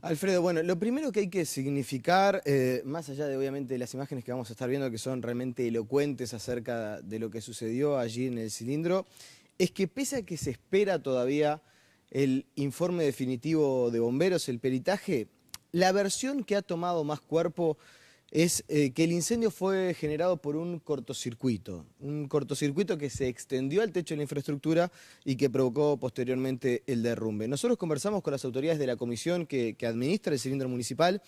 Alfredo, bueno, lo primero que hay que significar, eh, más allá de obviamente las imágenes que vamos a estar viendo que son realmente elocuentes acerca de lo que sucedió allí en el cilindro, es que pese a que se espera todavía el informe definitivo de bomberos, el peritaje, la versión que ha tomado más cuerpo es eh, que el incendio fue generado por un cortocircuito, un cortocircuito que se extendió al techo de la infraestructura y que provocó posteriormente el derrumbe. Nosotros conversamos con las autoridades de la comisión que, administra el cilindro municipal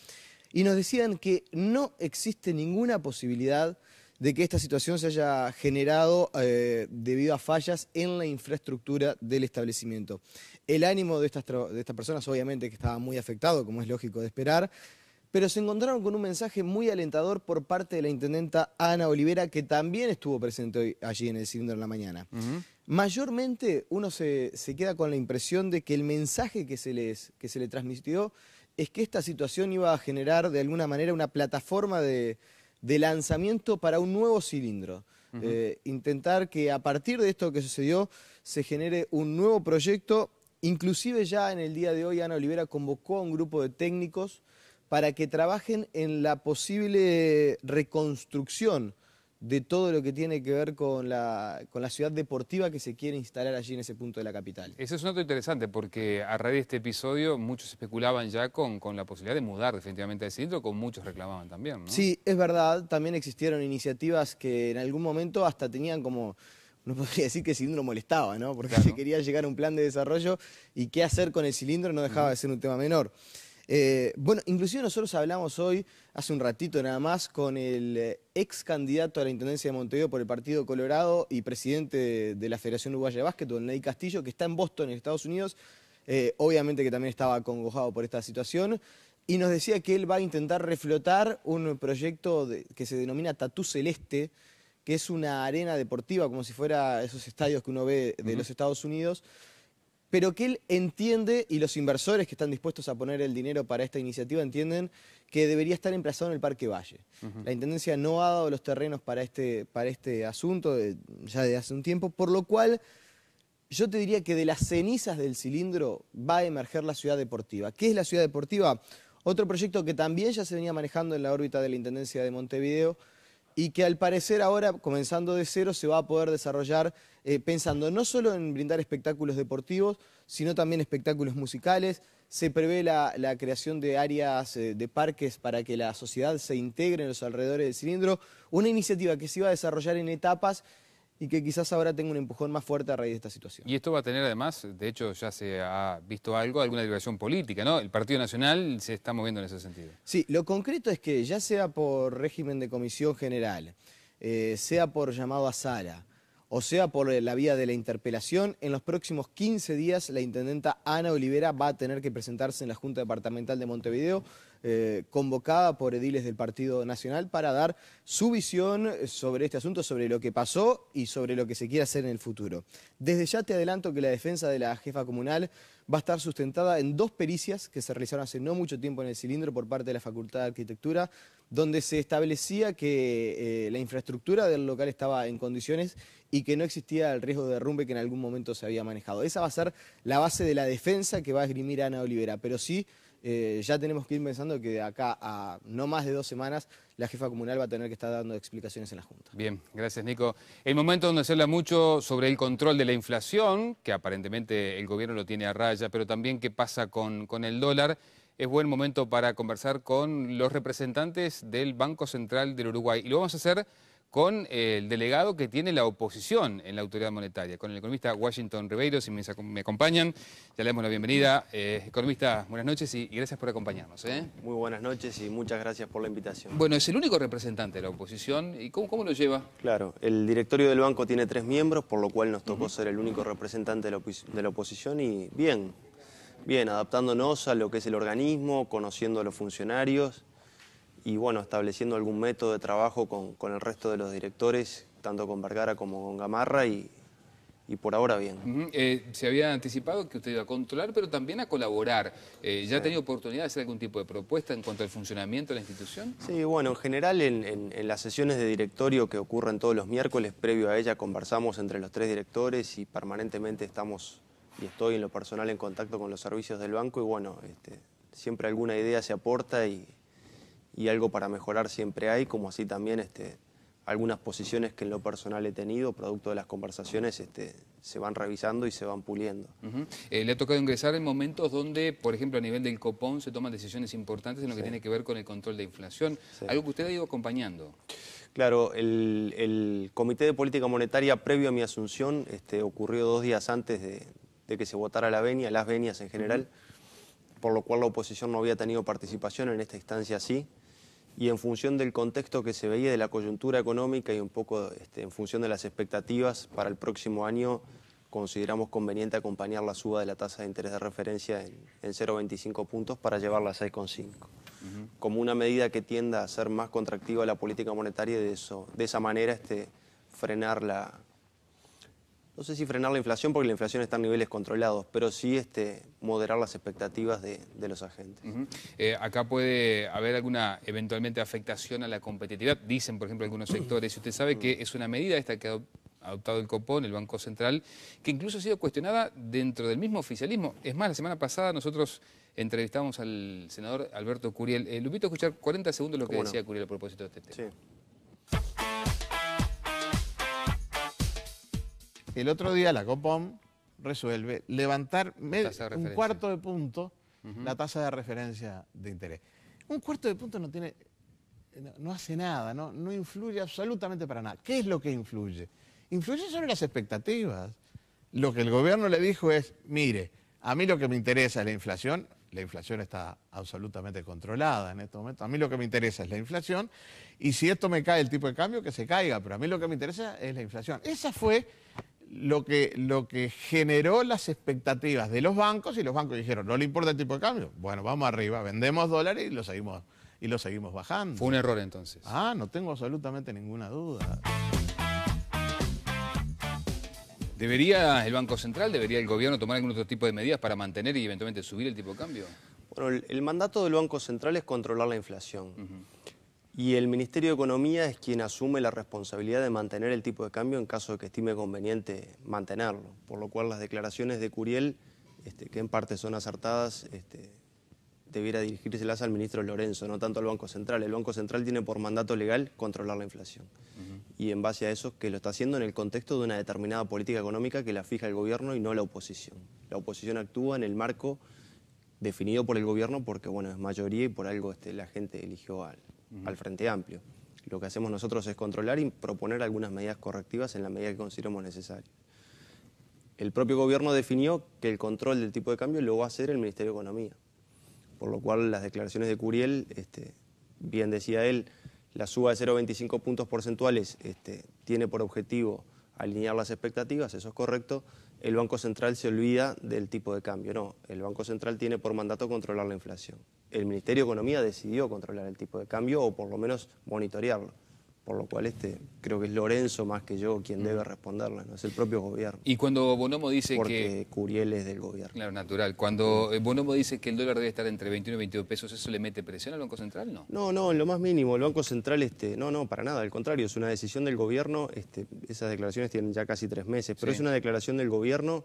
y nos decían que no existe ninguna posibilidad de que esta situación se haya generado eh, debido a fallas en la infraestructura del establecimiento. El ánimo de de estas personas, obviamente, que estaba muy afectado, como es lógico de esperar, pero se encontraron con un mensaje muy alentador por parte de la intendenta Ana Olivera, que también estuvo presente allí en el Cilindro en la mañana. Mayormente uno se, queda con la impresión de que el mensaje que se, les, que se le transmitió es que esta situación iba a generar de alguna manera una plataforma de, lanzamiento para un nuevo cilindro. Eh, intentar que a partir de esto que sucedió se genere un nuevo proyecto. Inclusive ya en el día de hoy Ana Olivera convocó a un grupo de técnicos para que trabajen en la posible reconstrucción de todo lo que tiene que ver con la, ciudad deportiva que se quiere instalar allí en ese punto de la capital. Eso es un dato interesante porque a raíz de este episodio muchos especulaban ya con, la posibilidad de mudar definitivamente el cilindro, como muchos reclamaban también. Sí, es verdad, también existieron iniciativas que en algún momento hasta tenían como... No podría decir que el cilindro molestaba, ¿no? Porque se quería llegar a un plan de desarrollo y qué hacer con el cilindro no dejaba de ser un tema menor. Eh, bueno, inclusive nosotros hablamos hoy, hace un ratito nada más, con el eh, ex candidato a la Intendencia de Montevideo por el Partido Colorado y presidente de, la Federación Uruguaya de Básquet, don Ney Castillo, que está en Boston, en Estados Unidos. Eh, obviamente que también estaba congojado por esta situación. Y nos decía que él va a intentar reflotar un proyecto que se denomina Tatú Celeste, que es una arena deportiva, como si fuera esos estadios que uno ve de los Estados Unidos, pero que él entiende y los inversores que están dispuestos a poner el dinero para esta iniciativa entienden que debería estar emplazado en el Parque Valle. La Intendencia no ha dado los terrenos para este, este asunto eh, ya de hace un tiempo, por lo cual yo te diría que de las cenizas del cilindro va a emerger la ciudad deportiva. ¿Qué es la ciudad deportiva? Otro proyecto que también ya se venía manejando en la órbita de la Intendencia de Montevideo, y que al parecer ahora, comenzando de cero, se va a poder desarrollar eh, pensando no solo en brindar espectáculos deportivos, sino también espectáculos musicales. Se prevé la, creación de áreas eh, de parques para que la sociedad se integre en los alrededores del cilindro, una iniciativa que se iba a desarrollar en etapas y que quizás ahora tenga un empujón más fuerte a raíz de esta situación. Y esto va a tener además, de hecho ya se ha visto algo, alguna derivación política, ¿no? El Partido Nacional se está moviendo en ese sentido. Sí, lo concreto es que ya sea por régimen de comisión general, eh, sea por llamado a sala, o sea por eh, la vía de la interpelación. En los próximos 15 días la intendenta Ana Olivera va a tener que presentarse en la Junta Departamental de Montevideo, eh, convocada por ediles del Partido Nacional, para dar su visión eh, sobre este asunto, sobre lo que pasó y sobre lo que se quiere hacer en el futuro. Desde ya te adelanto que la defensa de la jefa comunal va a estar sustentada en dos pericias que se realizaron hace no mucho tiempo en el cilindro por parte de la Facultad de Arquitectura donde se establecía que eh, la infraestructura del local estaba en condiciones y que no existía el riesgo de derrumbe que en algún momento se había manejado. Esa va a ser la base de la defensa que va a esgrimir Ana Olivera, pero sí eh, ya tenemos que ir pensando que de acá a no más de dos semanas la jefa comunal va a tener que estar dando explicaciones en la Junta. Bien, gracias Nico. El momento donde se habla mucho sobre el control de la inflación, que aparentemente el gobierno lo tiene a raya, pero también qué pasa con, con el dólar es buen momento para conversar con los representantes del Banco Central del Uruguay. Y lo vamos a hacer con el delegado que tiene la oposición en la autoridad monetaria, con el economista Washington Ribeiro, si me, acompañan. Ya le damos la bienvenida. Eh, economista, buenas noches y, gracias por acompañarnos. ¿eh? Muy buenas noches y muchas gracias por la invitación. Bueno, es el único representante de la oposición. ¿Y cómo, lo lleva? Claro, el directorio del banco tiene tres miembros, por lo cual nos tocó ser el único representante de la oposición y bien, Bien, adaptándonos a lo que es el organismo, conociendo a los funcionarios y bueno, estableciendo algún método de trabajo con, el resto de los directores, tanto con Vergara como con Gamarra y, por ahora bien. Eh, se había anticipado que usted iba a controlar, pero también a colaborar. Eh, ¿Ya ha tenido oportunidad de hacer algún tipo de propuesta en cuanto al funcionamiento de la institución? Sí, bueno, en general en, las sesiones de directorio que ocurren todos los miércoles, previo a ella conversamos entre los tres directores y permanentemente estamos y estoy en lo personal en contacto con los servicios del banco y bueno, este, siempre alguna idea se aporta y, algo para mejorar siempre hay, como así también este, algunas posiciones que en lo personal he tenido, producto de las conversaciones, este, se van revisando y se van puliendo. Eh, le ha tocado ingresar en momentos donde, por ejemplo, a nivel del copón se toman decisiones importantes en lo que tiene que ver con el control de inflación, algo que usted ha ido acompañando. Claro, el, Comité de Política Monetaria previo a mi asunción ocurrió dos días antes de, de que se votara la venia, las venias en general, por lo cual la oposición no había tenido participación en esta instancia así. Y en función del contexto que se veía de la coyuntura económica y un poco este, en función de las expectativas para el próximo año, consideramos conveniente acompañar la suba de la tasa de interés de referencia en, 0,25 puntos para llevarla a 6,5. Como una medida que tienda a ser más contractiva la política monetaria y de, eso, de esa manera este, frenar la, no sé si frenar la inflación, porque la inflación está en niveles controlados, pero sí este, moderar las expectativas de, los agentes. Eh, acá puede haber alguna eventualmente afectación a la competitividad, dicen por ejemplo algunos sectores, y usted sabe que es una medida esta que ha adoptado el Copón, el Banco Central, que incluso ha sido cuestionada dentro del mismo oficialismo. Es más, la semana pasada nosotros entrevistamos al senador Alberto Curiel. Eh, Lupito, escuchar 40 segundos lo que decía Curiel a propósito de este tema. Sí. El otro día la COPOM resuelve levantar un cuarto de punto la tasa de referencia de interés. Un cuarto de punto no tiene, no, hace nada, no, no influye absolutamente para nada. ¿Qué es lo que influye? Influye sobre las expectativas. Lo que el gobierno le dijo es, mire, a mí lo que me interesa es la inflación, la inflación está absolutamente controlada en este momento. A mí lo que me interesa es la inflación y si esto me cae el tipo de cambio, que se caiga, pero a mí lo que me interesa es la inflación. Esa fue lo que, lo que generó las expectativas de los bancos y los bancos dijeron, no le importa el tipo de cambio, bueno, vamos arriba, vendemos dólares y lo seguimos, y lo seguimos bajando. Fue un error entonces. Ah, no tengo absolutamente ninguna duda. ¿Debería el Banco Central, debería el gobierno tomar algún otro tipo de medidas para mantener y eventualmente subir el tipo de cambio? Bueno, el, mandato del Banco Central es controlar la inflación. Y el Ministerio de Economía es quien asume la responsabilidad de mantener el tipo de cambio en caso de que estime conveniente mantenerlo. Por lo cual las declaraciones de Curiel, este, que en parte son acertadas, este, debiera dirigírselas al ministro Lorenzo, no tanto al Banco Central. El Banco Central tiene por mandato legal controlar la inflación. Y en base a eso, que lo está haciendo en el contexto de una determinada política económica que la fija el gobierno y no la oposición. La oposición actúa en el marco definido por el gobierno porque, bueno, es mayoría y por algo este, la gente eligió al, al Frente Amplio. Lo que hacemos nosotros es controlar y proponer algunas medidas correctivas en la medida que consideremos necesarias. El propio gobierno definió que el control del tipo de cambio lo va a hacer el Ministerio de Economía, por lo cual las declaraciones de Curiel, este, bien decía él, la suba de 0,25 puntos porcentuales este, tiene por objetivo alinear las expectativas, eso es correcto, el Banco Central se olvida del tipo de cambio. No, el Banco Central tiene por mandato controlar la inflación el Ministerio de Economía decidió controlar el tipo de cambio o por lo menos monitorearlo. Por lo cual este, creo que es Lorenzo más que yo quien debe mm. responderla, no es el propio gobierno. Y cuando Bonomo dice Porque Curiel es del gobierno. Claro, natural. Cuando eh, Bonomo dice que el dólar debe estar entre 21 y 22 pesos, ¿eso le mete presión al Banco Central? No, no, no en lo más mínimo. El Banco Central, este, no, no, para nada. Al contrario, es una decisión del gobierno. Este, esas declaraciones tienen ya casi tres meses, pero es una declaración del gobierno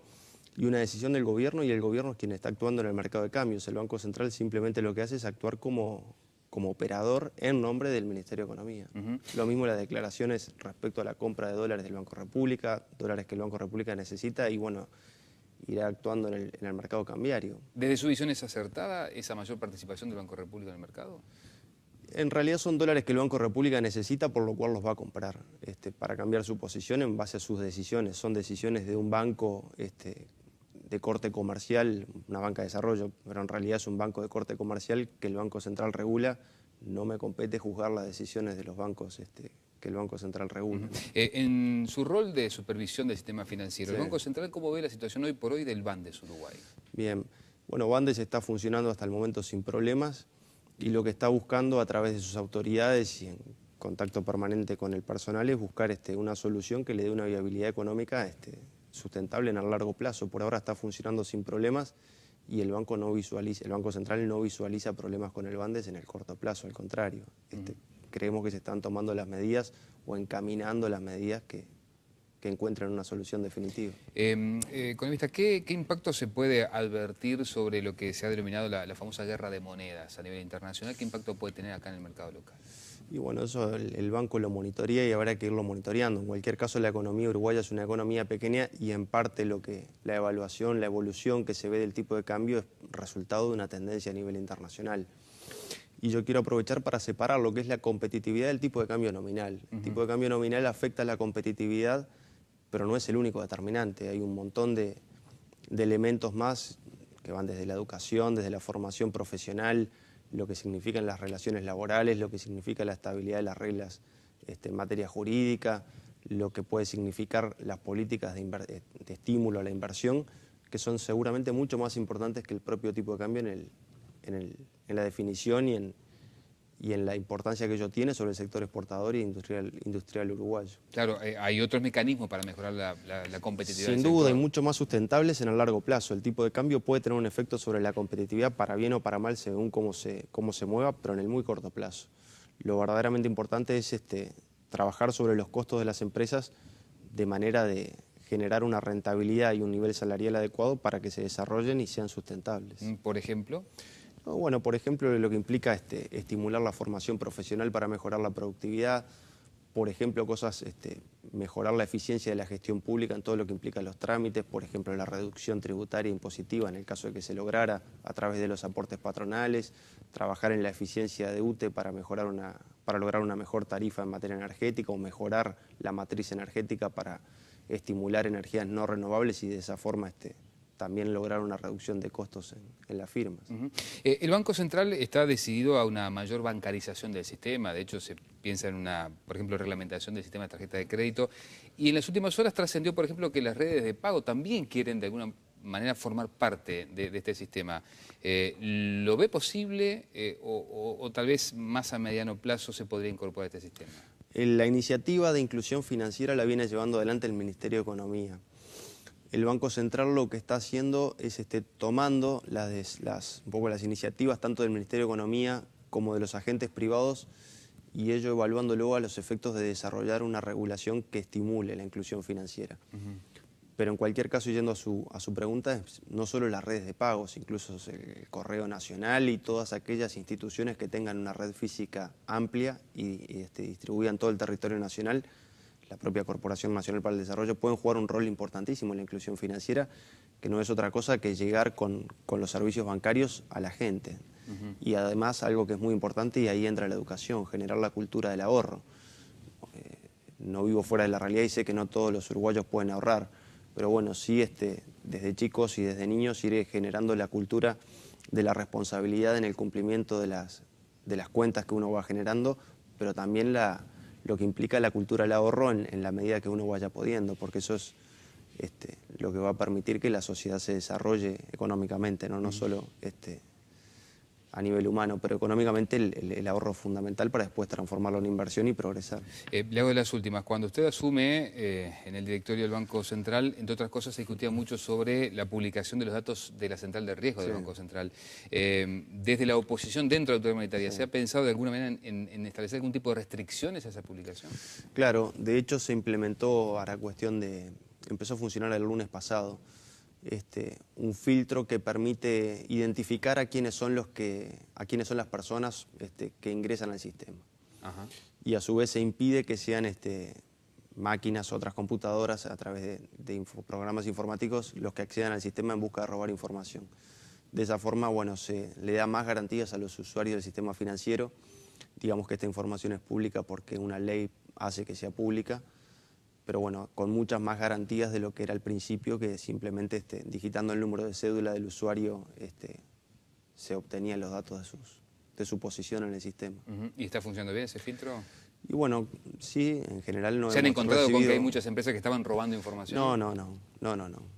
y una decisión del gobierno y el gobierno es quien está actuando en el mercado de cambios. El Banco Central simplemente lo que hace es actuar como, como operador en nombre del Ministerio de Economía. Lo mismo las declaraciones respecto a la compra de dólares del Banco República, dólares que el Banco República necesita y bueno, irá actuando en el, mercado cambiario. ¿Desde su visión es acertada esa mayor participación del Banco República en el mercado? En realidad son dólares que el Banco República necesita, por lo cual los va a comprar este, para cambiar su posición en base a sus decisiones. Son decisiones de un banco este, de corte comercial, una banca de desarrollo, pero en realidad es un banco de corte comercial que el Banco Central regula. No me compete juzgar las decisiones de los bancos este, que el Banco Central regula. Eh, en su rol de supervisión del sistema financiero, ¿el Banco Central cómo ve la situación hoy por hoy del Bandes Uruguay? Bien, bueno, Bandes está funcionando hasta el momento sin problemas y lo que está buscando a través de sus autoridades y en contacto permanente con el personal es buscar este, una solución que le dé una viabilidad económica este, sustentable en el largo plazo. Por ahora está funcionando sin problemas y el banco no visualiza, el Banco Central no visualiza problemas con el Bandes en el corto plazo, al contrario. Este, mm. Creemos que se están tomando las medidas o encaminando las medidas que, encuentren una solución definitiva. Con em, eh, economista, ¿qué, impacto se puede advertir sobre lo que se ha denominado la famosa guerra de monedas a nivel internacional? ¿Qué impacto puede tener acá en el mercado local? Y bueno, eso el, banco lo monitorea y habrá que irlo monitoreando. En cualquier caso, la economía uruguaya es una economía pequeña y en parte lo que la evaluación, la evolución que se ve del tipo de cambio es resultado de una tendencia a nivel internacional. Y yo quiero aprovechar para separar lo que es la competitividad del tipo de cambio nominal. El tipo de cambio nominal afecta la competitividad, pero no es el único determinante. Hay un montón de elementos más que van desde la educación, desde la formación profesional, lo que significan las relaciones laborales, lo que significa la estabilidad de las reglas este, en materia jurídica, lo que puede significar las políticas eh, de, estímulo a la inversión, que son seguramente mucho más importantes que el propio tipo de cambio en, en la definición y en, y en la importancia que ello tiene sobre el sector exportador e industrial, industrial uruguayo. Claro, eh, hay otros mecanismos para mejorar la, competitividad. Sin duda, hay y mucho más sustentables en el largo plazo. El tipo de cambio puede tener un efecto sobre la competitividad para bien o para mal según cómo se, cómo se mueva, pero en el muy corto plazo. Lo verdaderamente importante es este, trabajar sobre los costos de las empresas de manera de generar una rentabilidad y un nivel salarial adecuado para que se desarrollen y sean sustentables. Mm, por ejemplo bueno, por ejemplo, lo que implica este, estimular la formación profesional para mejorar la productividad, por ejemplo, cosas, este, mejorar la eficiencia de la gestión pública en todo lo que implica los trámites, por ejemplo, la reducción tributaria impositiva en el caso de que se lograra a través de los aportes patronales, trabajar en la eficiencia de UTE para, mejorar una, para lograr una mejor tarifa en materia energética o mejorar la matriz energética para estimular energías no renovables y de esa forma este, también lograr una reducción de costos en, las firmas. Eh, el Banco Central está decidido a una mayor bancarización del sistema, de hecho se piensa en una, por ejemplo, reglamentación del sistema de tarjeta de crédito, y en las últimas horas trascendió, por ejemplo, que las redes de pago también quieren de alguna manera formar parte de, este sistema. Eh, ¿Lo ve posible eh, o, tal vez más a mediano plazo se podría incorporar a este sistema? La iniciativa de inclusión financiera la viene llevando adelante el Ministerio de Economía el Banco Central lo que está haciendo es este, tomando las, un poco las iniciativas tanto del Ministerio de Economía como de los agentes privados y ello evaluando luego a los efectos de desarrollar una regulación que estimule la inclusión financiera. Pero en cualquier caso, yendo a su, a su pregunta, no solo las redes de pagos, incluso el Correo Nacional y todas aquellas instituciones que tengan una red física amplia y, y este, distribuyan todo el territorio nacional, la propia Corporación Nacional para el Desarrollo, pueden jugar un rol importantísimo en la inclusión financiera, que no es otra cosa que llegar con, los servicios bancarios a la gente. Y además algo que es muy importante, y ahí entra la educación, generar la cultura del ahorro. Eh, no vivo fuera de la realidad y sé que no todos los uruguayos pueden ahorrar, pero bueno, sí este, desde chicos y desde niños iré eh, generando la cultura de la responsabilidad en el cumplimiento de las, de las cuentas que uno va generando, pero también la, lo que implica la cultura del ahorro en, la medida que uno vaya pudiendo, porque eso es este, lo que va a permitir que la sociedad se desarrolle económicamente, no, no mm. solo este, a nivel humano, pero económicamente el, ahorro fundamental para después transformarlo en inversión y progresar. Eh, le hago de las últimas. Cuando usted asume eh, en el directorio del Banco Central, entre otras cosas se discutía mucho sobre la publicación de los datos de la central de riesgo del Banco Central. Eh, desde la oposición dentro de la autoridad monetaria, ¿se ha pensado de alguna manera en, en, establecer algún tipo de restricciones a esa publicación? Claro, de hecho se implementó a la cuestión de... empezó a funcionar el lunes pasado. Este, un filtro que permite identificar a quienes son los que, a quiénes son las personas este, que ingresan al sistema. Y a su vez se impide que sean este, máquinas, otras computadoras, a través de, programas informáticos, los que accedan al sistema en busca de robar información. De esa forma, bueno, se le da más garantías a los usuarios del sistema financiero. Digamos que esta información es pública porque una ley hace que sea pública pero bueno, con muchas más garantías de lo que era al principio, que simplemente este, digitando el número de cédula del usuario este, se obtenían los datos de, sus, de su posición en el sistema. ¿Y está funcionando bien ese filtro? Y bueno, sí, en general no. ¿Se han encontrado con que hay muchas empresas que estaban robando información? No, no, no, no, no, no.